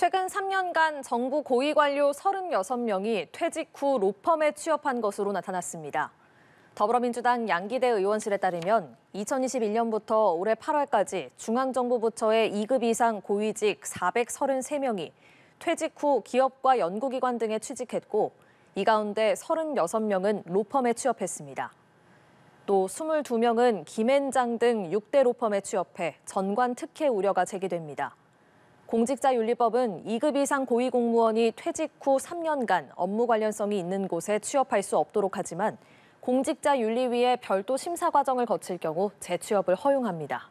최근 3년간 정부 고위 관료 36명이 퇴직 후 로펌에 취업한 것으로 나타났습니다. 더불어민주당 양기대 의원실에 따르면 2021년부터 올해 8월까지 중앙정부부처의 2급 이상 고위직 433명이 퇴직 후 기업과 연구기관 등에 취직했고 이 가운데 36명은 로펌에 취업했습니다. 또 22명은 김앤장 등 6대 로펌에 취업해 전관 특혜 우려가 제기됩니다. 공직자윤리법은 2급 이상 고위공무원이 퇴직 후 3년간 업무 관련성이 있는 곳에 취업할 수 없도록 하지만 공직자윤리위에 별도 심사 과정을 거칠 경우 재취업을 허용합니다.